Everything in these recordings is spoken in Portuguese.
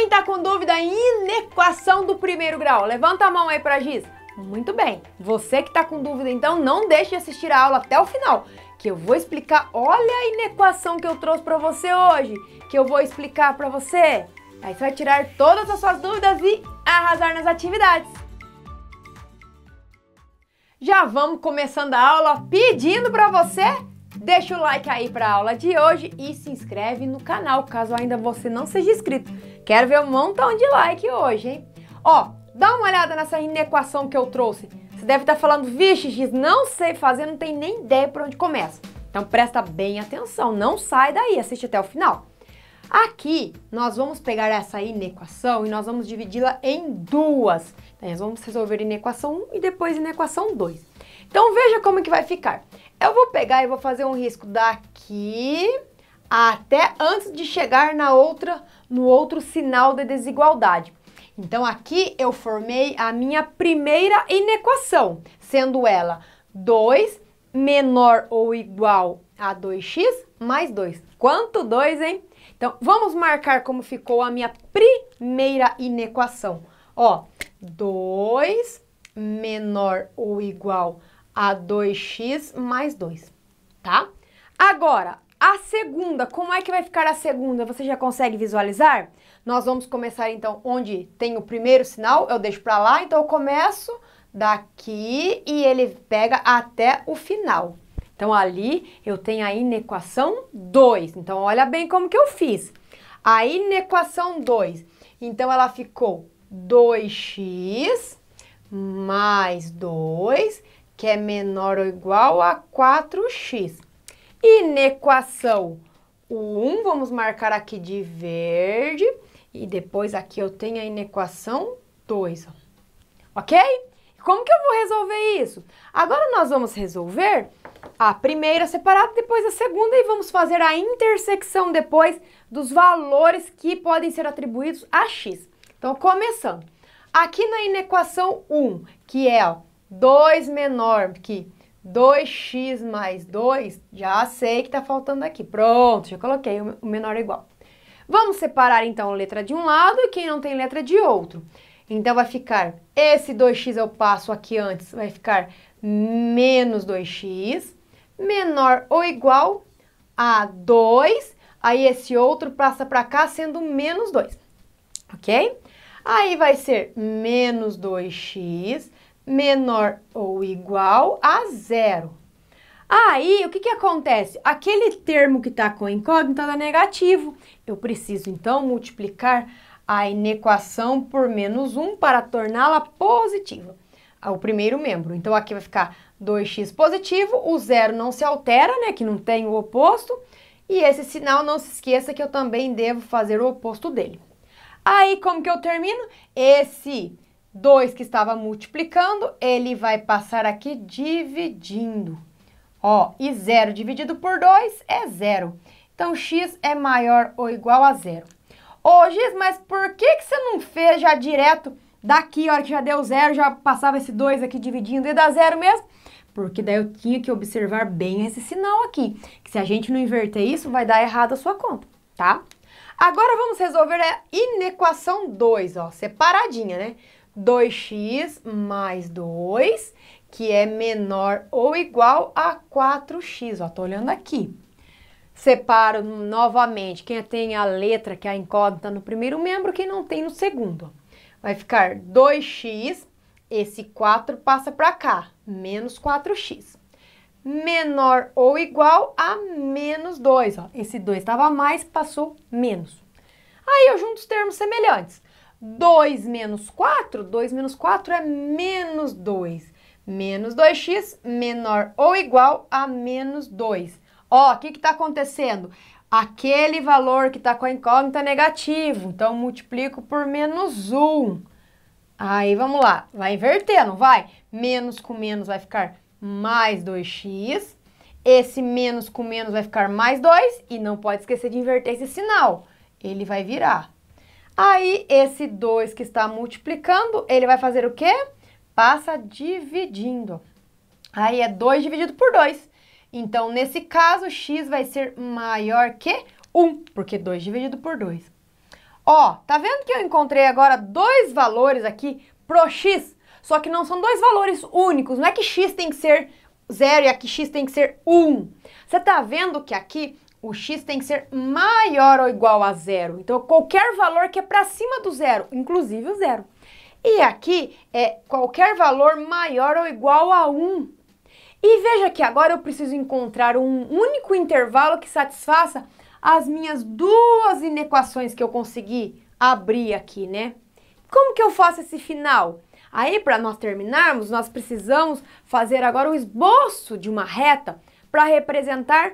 Quem está com dúvida em inequação do primeiro grau? Levanta a mão aí para Giz. Muito bem. Você que está com dúvida, então não deixe de assistir a aula até o final, que eu vou explicar. Olha a inequação que eu trouxe para você hoje, que eu vou explicar para você. Aí você vai tirar todas as suas dúvidas e arrasar nas atividades. Já vamos começando a aula pedindo para você Deixa o like aí para a aula de hoje e se inscreve no canal, caso ainda você não seja inscrito. Quero ver um montão de like hoje, hein? Ó, dá uma olhada nessa inequação que eu trouxe. Você deve estar tá falando, vixe, Giz, não sei fazer, não tem nem ideia por onde começa. Então presta bem atenção, não sai daí, assiste até o final. Aqui, nós vamos pegar essa inequação e nós vamos dividi-la em duas. Então, nós vamos resolver inequação 1 e depois inequação 2. Então, veja como é que vai ficar. Eu vou pegar e vou fazer um risco daqui até antes de chegar na outra, no outro sinal de desigualdade. Então aqui eu formei a minha primeira inequação, sendo ela 2 menor ou igual a 2x mais 2. Quanto 2, hein? Então vamos marcar como ficou a minha primeira inequação. Ó, 2 menor ou igual a a2x mais 2, tá? Agora, a segunda, como é que vai ficar a segunda? Você já consegue visualizar? Nós vamos começar então onde tem o primeiro sinal, eu deixo para lá, então eu começo daqui e ele pega até o final. Então ali eu tenho a inequação 2. Então olha bem como que eu fiz. A inequação 2. Então ela ficou 2x mais 2 que é menor ou igual a 4x. Inequação 1, vamos marcar aqui de verde, e depois aqui eu tenho a inequação 2, ok? Como que eu vou resolver isso? Agora nós vamos resolver a primeira separada, depois a segunda e vamos fazer a intersecção depois dos valores que podem ser atribuídos a x. Então, começando. Aqui na inequação 1, que é ó, 2 menor que 2x mais 2, já sei que está faltando aqui. Pronto, já coloquei o menor igual. Vamos separar então a letra de um lado e quem não tem letra de outro. Então vai ficar esse 2x eu passo aqui antes, vai ficar menos 2x menor ou igual a 2, aí esse outro passa para cá sendo menos 2, ok? Aí vai ser menos 2x menor ou igual a zero. Aí, o que, que acontece? Aquele termo que está com incógnita dá negativo. Eu preciso, então, multiplicar a inequação por menos 1 para torná-la positiva. O primeiro membro. Então, aqui vai ficar 2x positivo, o zero não se altera, né, que não tem o oposto. E esse sinal, não se esqueça que eu também devo fazer o oposto dele. Aí, como que eu termino? Esse 2 que estava multiplicando, ele vai passar aqui dividindo. Ó, e 0 dividido por 2 é zero. Então, x é maior ou igual a zero. Ô, Gis mas por que, que você não fez já direto daqui, a hora que já deu zero, já passava esse 2 aqui dividindo e dá zero mesmo? Porque daí eu tinha que observar bem esse sinal aqui, que se a gente não inverter isso, vai dar errado a sua conta, tá? Agora vamos resolver a inequação 2, ó, separadinha, né? 2x mais 2, que é menor ou igual a 4x. Estou tô olhando aqui. Separo novamente quem tem a letra, que é a incógnita no primeiro membro, quem não tem no segundo. Vai ficar 2x, esse 4 passa para cá, menos 4x. Menor ou igual a menos 2, ó. Esse 2 estava mais, passou menos. Aí eu junto os termos semelhantes. 2 menos 4, 2 menos 4 é menos 2. Menos 2x menor ou igual a menos 2. Ó, o que está acontecendo? Aquele valor que está com a incógnita é negativo, então multiplico por menos 1. Aí vamos lá, vai inverter, não vai? Menos com menos vai ficar mais 2x. Esse menos com menos vai ficar mais 2 e não pode esquecer de inverter esse sinal. Ele vai virar Aí, esse 2 que está multiplicando, ele vai fazer o quê? Passa dividindo. Aí, é 2 dividido por 2. Então, nesse caso, x vai ser maior que 1, porque 2 dividido por 2. Ó, tá vendo que eu encontrei agora dois valores aqui pro x? Só que não são dois valores únicos, não é que x tem que ser 0 e aqui x tem que ser 1. Você tá vendo que aqui o x tem que ser maior ou igual a zero. Então, qualquer valor que é para cima do zero, inclusive o zero. E aqui é qualquer valor maior ou igual a 1. E veja que agora eu preciso encontrar um único intervalo que satisfaça as minhas duas inequações que eu consegui abrir aqui, né? Como que eu faço esse final? Aí, para nós terminarmos, nós precisamos fazer agora o esboço de uma reta para representar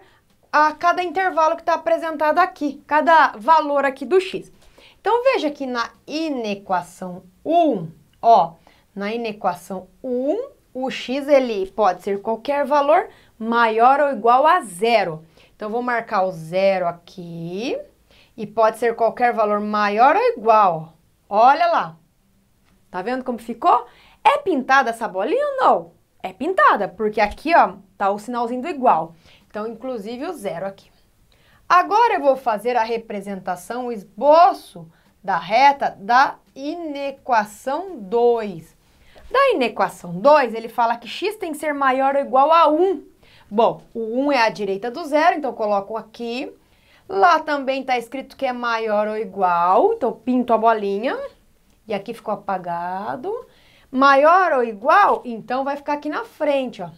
a cada intervalo que está apresentado aqui, cada valor aqui do x. Então, veja que na inequação 1, ó, na inequação 1, o x ele pode ser qualquer valor maior ou igual a zero. Então, vou marcar o zero aqui e pode ser qualquer valor maior ou igual. Olha lá. Tá vendo como ficou? É pintada essa bolinha ou não? É pintada, porque aqui, ó, tá o sinalzinho do igual. Então, inclusive o zero aqui. Agora eu vou fazer a representação, o esboço da reta da inequação 2. Da inequação 2, ele fala que x tem que ser maior ou igual a 1. Bom, o 1 é a direita do zero, então eu coloco aqui. Lá também está escrito que é maior ou igual, então pinto a bolinha. E aqui ficou apagado. Maior ou igual, então vai ficar aqui na frente, ó.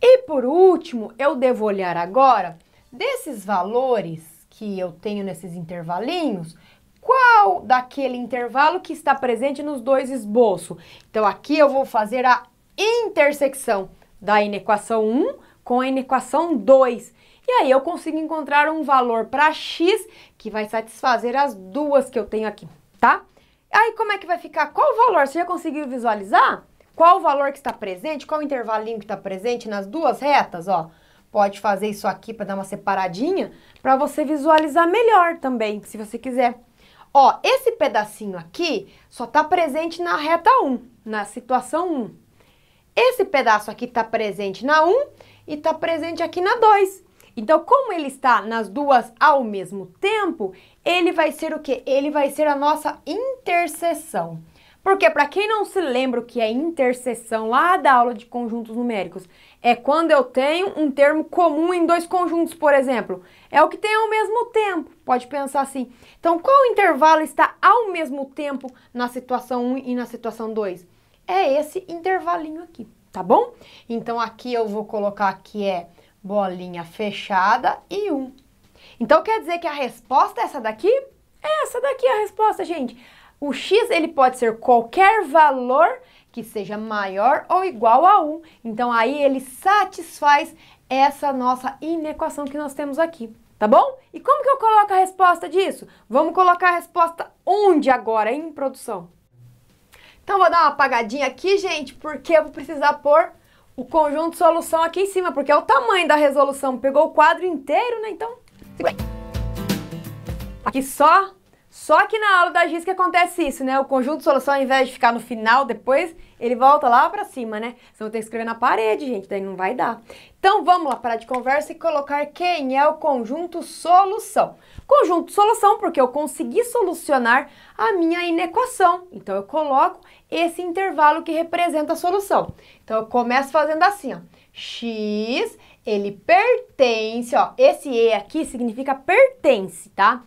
E por último, eu devo olhar agora desses valores que eu tenho nesses intervalinhos, qual daquele intervalo que está presente nos dois esboços. Então aqui eu vou fazer a intersecção da inequação 1 com a inequação 2. E aí eu consigo encontrar um valor para x que vai satisfazer as duas que eu tenho aqui, tá? Aí como é que vai ficar? Qual o valor? Você já conseguiu visualizar? Qual o valor que está presente, qual o intervalinho que está presente nas duas retas, ó. Pode fazer isso aqui para dar uma separadinha, para você visualizar melhor também, se você quiser. Ó, esse pedacinho aqui só está presente na reta 1, na situação 1. Esse pedaço aqui está presente na 1 e está presente aqui na 2. Então, como ele está nas duas ao mesmo tempo, ele vai ser o quê? Ele vai ser a nossa interseção. Porque para quem não se lembra o que é interseção lá da aula de conjuntos numéricos, é quando eu tenho um termo comum em dois conjuntos, por exemplo. É o que tem ao mesmo tempo. Pode pensar assim. Então, qual intervalo está ao mesmo tempo na situação 1 e na situação 2? É esse intervalinho aqui, tá bom? Então, aqui eu vou colocar que é bolinha fechada e 1. Então, quer dizer que a resposta é essa daqui? É essa daqui a resposta, gente. O x ele pode ser qualquer valor que seja maior ou igual a 1. Então aí ele satisfaz essa nossa inequação que nós temos aqui, tá bom? E como que eu coloco a resposta disso? Vamos colocar a resposta onde agora em produção? Então vou dar uma apagadinha aqui, gente, porque eu vou precisar pôr o conjunto solução aqui em cima, porque é o tamanho da resolução, pegou o quadro inteiro, né? Então, aqui só só que na aula da GIS que acontece isso, né? O conjunto de solução, ao invés de ficar no final depois, ele volta lá para cima, né? Você não ter que escrever na parede, gente, daí não vai dar. Então vamos lá parar de conversa e colocar quem é o conjunto solução. Conjunto solução, porque eu consegui solucionar a minha inequação. Então eu coloco esse intervalo que representa a solução. Então eu começo fazendo assim, ó. X, ele pertence, ó. Esse E aqui significa pertence, tá? Tá?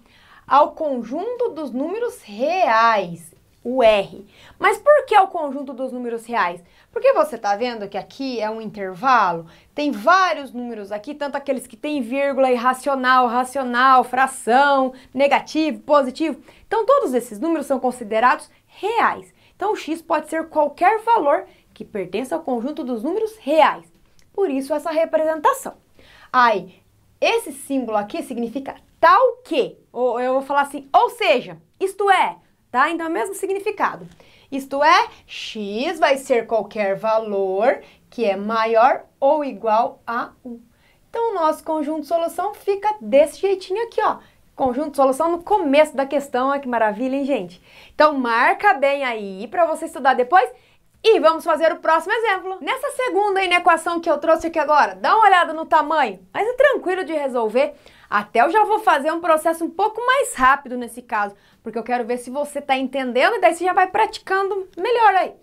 ao conjunto dos números reais, o R. Mas por que ao conjunto dos números reais? Porque você está vendo que aqui é um intervalo, tem vários números aqui, tanto aqueles que têm vírgula, irracional, racional, fração, negativo, positivo. Então todos esses números são considerados reais. Então o x pode ser qualquer valor que pertence ao conjunto dos números reais. Por isso essa representação. Aí, esse símbolo aqui significa Tal que, ou eu vou falar assim, ou seja, isto é, tá? Então é o mesmo significado. Isto é, x vai ser qualquer valor que é maior ou igual a 1. Então, o nosso conjunto de solução fica desse jeitinho aqui, ó. Conjunto de solução no começo da questão, olha que maravilha, hein, gente? Então, marca bem aí para você estudar depois e vamos fazer o próximo exemplo. Nessa segunda inequação que eu trouxe aqui agora, dá uma olhada no tamanho, mas é tranquilo de resolver. Até eu já vou fazer um processo um pouco mais rápido nesse caso, porque eu quero ver se você está entendendo e daí você já vai praticando melhor aí.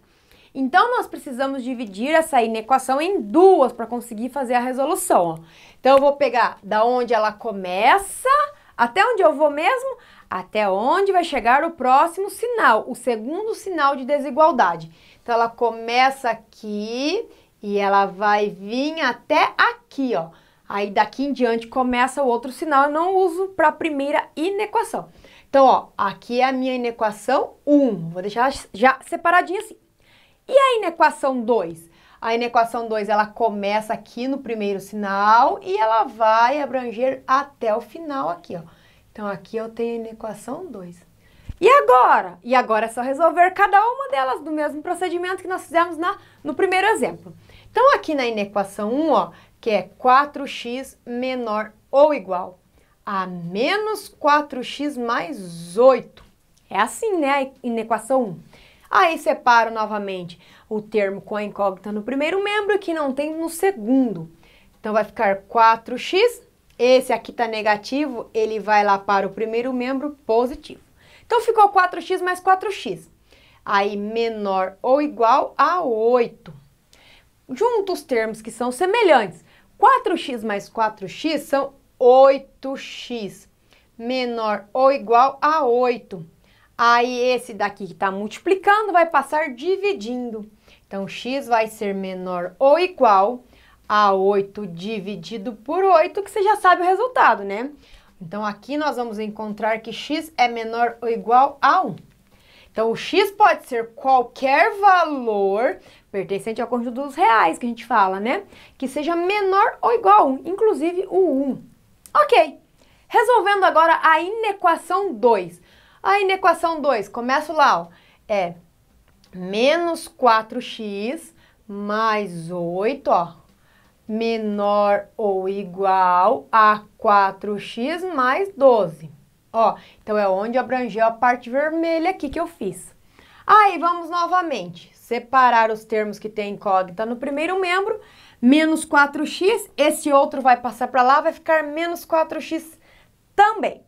Então, nós precisamos dividir essa inequação em duas para conseguir fazer a resolução. Então, eu vou pegar da onde ela começa até onde eu vou mesmo, até onde vai chegar o próximo sinal, o segundo sinal de desigualdade. Então, ela começa aqui e ela vai vir até aqui, ó. Aí daqui em diante começa o outro sinal, eu não uso para a primeira inequação. Então, ó, aqui é a minha inequação 1, vou deixar já separadinha assim. E a inequação 2? A inequação 2, ela começa aqui no primeiro sinal e ela vai abranger até o final aqui, ó. Então, aqui eu tenho a inequação 2. E agora? E agora é só resolver cada uma delas do mesmo procedimento que nós fizemos na, no primeiro exemplo. Então, aqui na inequação 1, ó, que é 4x menor ou igual a menos 4x mais 8. É assim, né, a inequação 1. Aí separo novamente o termo com a incógnita no primeiro membro, que não tem no segundo. Então, vai ficar 4x, esse aqui está negativo, ele vai lá para o primeiro membro positivo. Então, ficou 4x mais 4x. Aí, menor ou igual a 8 junta os termos que são semelhantes. 4x mais 4x são 8x, menor ou igual a 8. Aí esse daqui que está multiplicando vai passar dividindo. Então, x vai ser menor ou igual a 8 dividido por 8, que você já sabe o resultado, né? Então, aqui nós vamos encontrar que x é menor ou igual a 1. Então, o X pode ser qualquer valor pertencente ao conjunto dos reais, que a gente fala, né? Que seja menor ou igual a 1, inclusive o 1. Ok, resolvendo agora a inequação 2. A inequação 2, começo lá, ó, é menos 4x mais 8, ó, menor ou igual a 4x mais 12. Ó, então é onde abrangeu a parte vermelha aqui que eu fiz. Aí, vamos novamente separar os termos que tem incógnita no primeiro membro, menos 4x, esse outro vai passar para lá, vai ficar menos 4x também.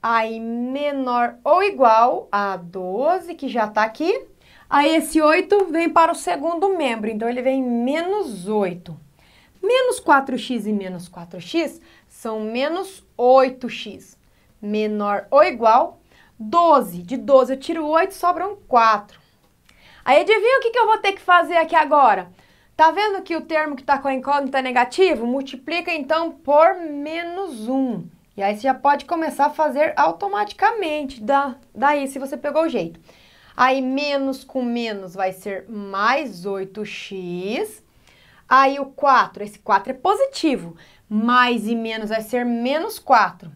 Aí, menor ou igual a 12, que já está aqui. Aí, esse 8 vem para o segundo membro, então ele vem menos 8. Menos 4x e menos 4x são menos 8x menor ou igual 12. De 12 eu tiro 8, sobram 4. Aí adivinha o que, que eu vou ter que fazer aqui agora? Tá vendo que o termo que está com a incógnita é negativo? Multiplica então por menos 1. E aí você já pode começar a fazer automaticamente da, daí, se você pegou o jeito. Aí menos com menos vai ser mais 8x. Aí o 4, esse 4 é positivo. Mais e menos vai ser menos 4.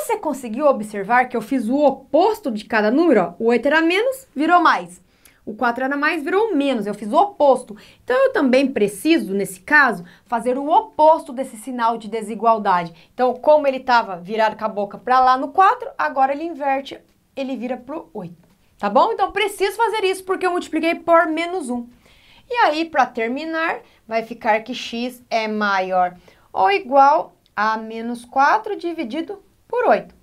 Você conseguiu observar que eu fiz o oposto de cada número? O 8 era menos, virou mais. O 4 era mais, virou menos. Eu fiz o oposto. Então, eu também preciso, nesse caso, fazer o oposto desse sinal de desigualdade. Então, como ele estava virado com a boca para lá no 4, agora ele inverte, ele vira para o 8. Tá bom? Então, preciso fazer isso porque eu multipliquei por menos 1. E aí, para terminar, vai ficar que x é maior ou igual a menos 4 dividido por 8.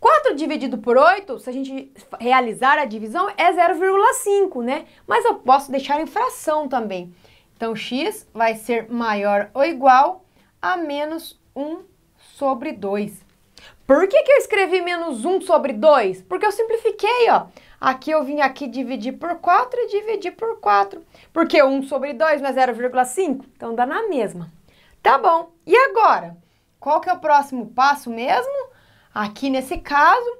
4 dividido por 8, se a gente realizar a divisão, é 0,5, né? Mas eu posso deixar em fração também. Então, x vai ser maior ou igual a menos 1 sobre 2. Por que, que eu escrevi menos 1 sobre 2? Porque eu simplifiquei, ó. Aqui eu vim aqui dividir por 4 e dividir por 4. Porque 1 sobre 2 não é 0,5? Então dá na mesma. Tá bom. E agora? Qual que é o próximo passo mesmo? Aqui nesse caso,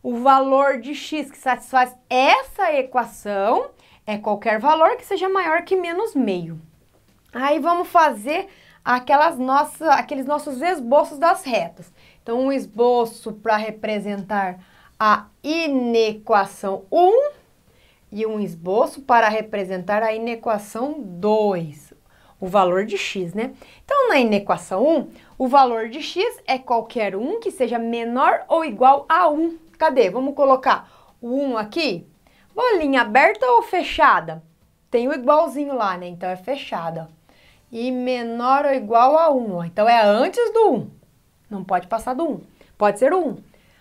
o valor de x que satisfaz essa equação é qualquer valor que seja maior que menos meio. Aí vamos fazer aquelas nossas, aqueles nossos esboços das retas. Então, um esboço para representar a inequação 1 e um esboço para representar a inequação 2 o valor de x, né? Então, na inequação 1, o valor de x é qualquer um que seja menor ou igual a 1. Cadê? Vamos colocar o 1 aqui. Bolinha aberta ou fechada? Tem o igualzinho lá, né? Então, é fechada. E menor ou igual a 1. Ó. Então, é antes do 1. Não pode passar do 1. Pode ser o 1.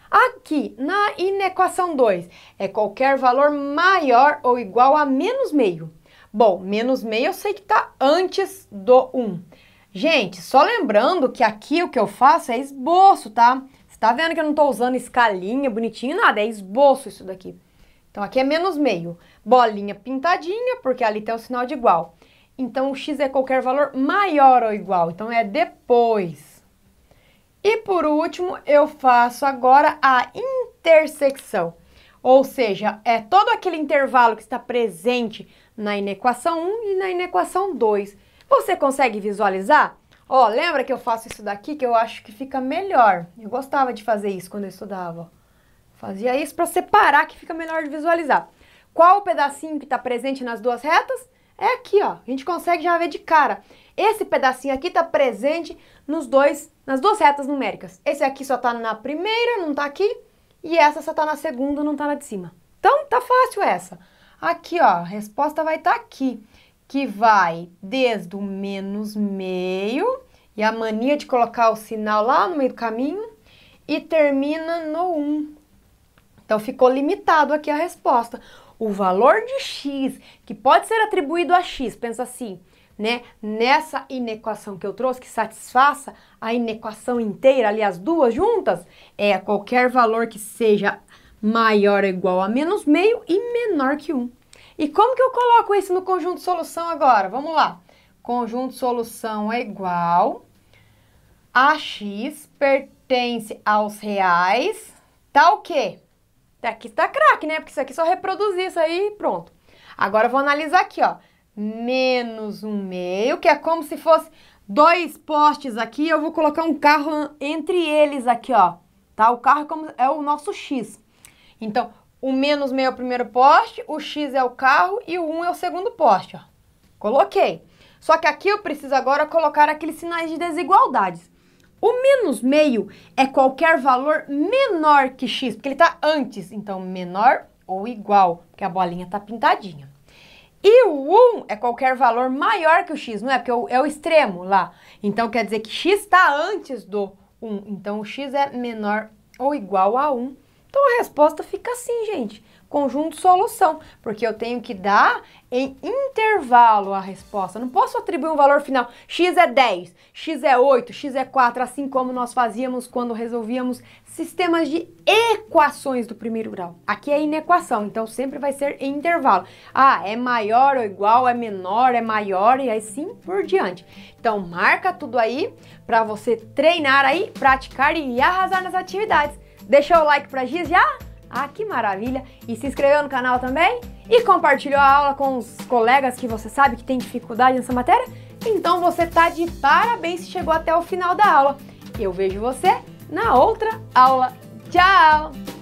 Aqui, na inequação 2, é qualquer valor maior ou igual a menos meio. Bom, menos meio eu sei que está antes do 1. Um. Gente, só lembrando que aqui o que eu faço é esboço, tá? Você tá vendo que eu não estou usando escalinha bonitinho, nada, é esboço isso daqui. Então aqui é menos meio, bolinha pintadinha, porque ali tem o sinal de igual. Então o x é qualquer valor maior ou igual, então é depois. E por último, eu faço agora a intersecção. Ou seja, é todo aquele intervalo que está presente na inequação 1 e na inequação 2. Você consegue visualizar? Ó, lembra que eu faço isso daqui que eu acho que fica melhor. Eu gostava de fazer isso quando eu estudava. Fazia isso para separar que fica melhor de visualizar. Qual o pedacinho que está presente nas duas retas? É aqui, ó. A gente consegue já ver de cara. Esse pedacinho aqui está presente nos dois, nas duas retas numéricas. Esse aqui só está na primeira, não está aqui. E essa só está na segunda, não está na de cima. Então, tá fácil essa. Aqui, ó, a resposta vai estar tá aqui, que vai desde o menos meio, e a mania de colocar o sinal lá no meio do caminho, e termina no 1. Então, ficou limitado aqui a resposta. O valor de x, que pode ser atribuído a x, pensa assim, né? Nessa inequação que eu trouxe, que satisfaça a inequação inteira, ali as duas juntas, é qualquer valor que seja maior ou igual a menos meio e menor que 1. E como que eu coloco isso no conjunto solução agora? Vamos lá. Conjunto solução é igual a x pertence aos reais, tá o quê? Tá aqui tá craque, né? Porque isso aqui é só reproduzir isso aí e pronto. Agora eu vou analisar aqui, ó. Menos um meio, que é como se fosse dois postes aqui. Eu vou colocar um carro entre eles aqui, ó. Tá? O carro é, como, é o nosso x. Então, o menos meio é o primeiro poste, o x é o carro e o 1 é o segundo poste, ó. Coloquei. Só que aqui eu preciso agora colocar aqueles sinais de desigualdades. O menos meio é qualquer valor menor que x, porque ele está antes, então menor ou igual, porque a bolinha está pintadinha. E o 1 é qualquer valor maior que o x, não é? Porque é o é extremo lá. Então quer dizer que x está antes do 1. Então o x é menor ou igual a 1 então a resposta fica assim, gente. Conjunto solução, porque eu tenho que dar em intervalo a resposta. Não posso atribuir um valor final. X é 10, X é 8, X é 4, assim como nós fazíamos quando resolvíamos sistemas de equações do primeiro grau. Aqui é inequação, então sempre vai ser em intervalo. Ah, é maior ou igual, é menor, é maior e assim por diante. Então marca tudo aí para você treinar aí, praticar e arrasar nas atividades. Deixou o like pra Giz já? Ah, que maravilha! E se inscreveu no canal também? E compartilhou a aula com os colegas que você sabe que tem dificuldade nessa matéria? Então você tá de parabéns se chegou até o final da aula. Eu vejo você na outra aula. Tchau!